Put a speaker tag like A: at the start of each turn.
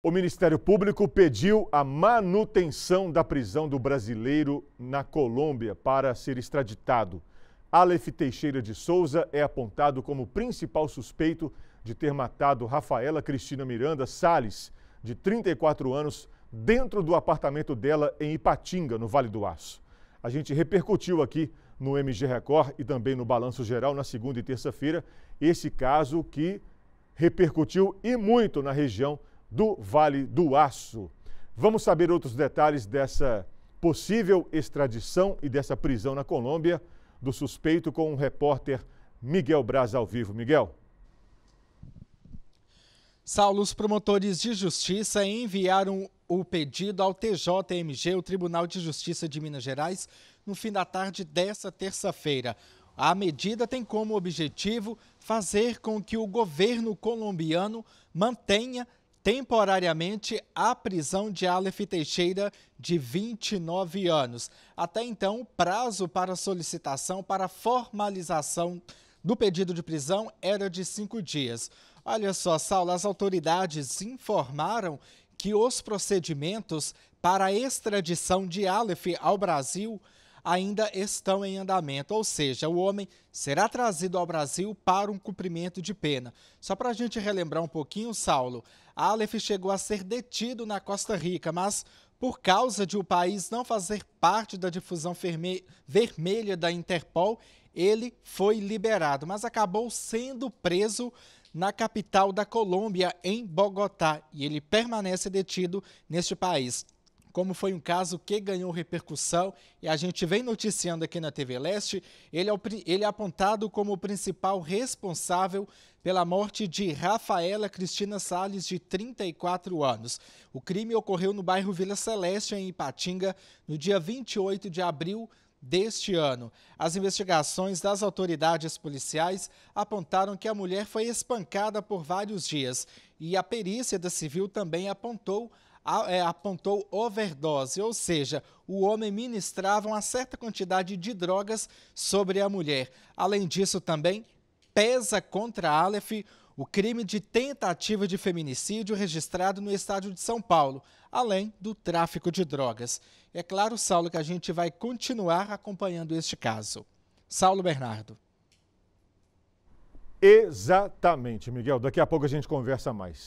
A: O Ministério Público pediu a manutenção da prisão do brasileiro na Colômbia para ser extraditado. Aleph Teixeira de Souza é apontado como principal suspeito de ter matado Rafaela Cristina Miranda Salles, de 34 anos, dentro do apartamento dela em Ipatinga, no Vale do Aço. A gente repercutiu aqui no MG Record e também no Balanço Geral na segunda e terça-feira esse caso que repercutiu e muito na região do Vale do Aço. Vamos saber outros detalhes dessa possível extradição e dessa prisão na Colômbia do suspeito com o repórter Miguel Braz
B: ao vivo. Miguel. Saulo, os promotores de justiça enviaram o pedido ao TJMG, o Tribunal de Justiça de Minas Gerais, no fim da tarde desta terça-feira. A medida tem como objetivo fazer com que o governo colombiano mantenha temporariamente a prisão de Aleph Teixeira, de 29 anos. Até então, o prazo para solicitação para formalização do pedido de prisão era de cinco dias. Olha só, Saulo, as autoridades informaram que os procedimentos para a extradição de Aleph ao Brasil ainda estão em andamento, ou seja, o homem será trazido ao Brasil para um cumprimento de pena. Só para a gente relembrar um pouquinho, Saulo, Aleph chegou a ser detido na Costa Rica, mas por causa de o país não fazer parte da difusão vermelha da Interpol, ele foi liberado, mas acabou sendo preso na capital da Colômbia, em Bogotá, e ele permanece detido neste país como foi um caso que ganhou repercussão e a gente vem noticiando aqui na TV Leste, ele é, o, ele é apontado como o principal responsável pela morte de Rafaela Cristina Sales, de 34 anos. O crime ocorreu no bairro Vila Celeste, em Ipatinga, no dia 28 de abril deste ano. As investigações das autoridades policiais apontaram que a mulher foi espancada por vários dias e a perícia da civil também apontou é, apontou overdose, ou seja, o homem ministrava uma certa quantidade de drogas sobre a mulher. Além disso, também pesa contra Aleph o crime de tentativa de feminicídio registrado no estádio de São Paulo, além do tráfico de drogas. É claro, Saulo, que a gente vai continuar acompanhando este caso. Saulo Bernardo.
A: Exatamente, Miguel. Daqui a pouco a gente conversa mais.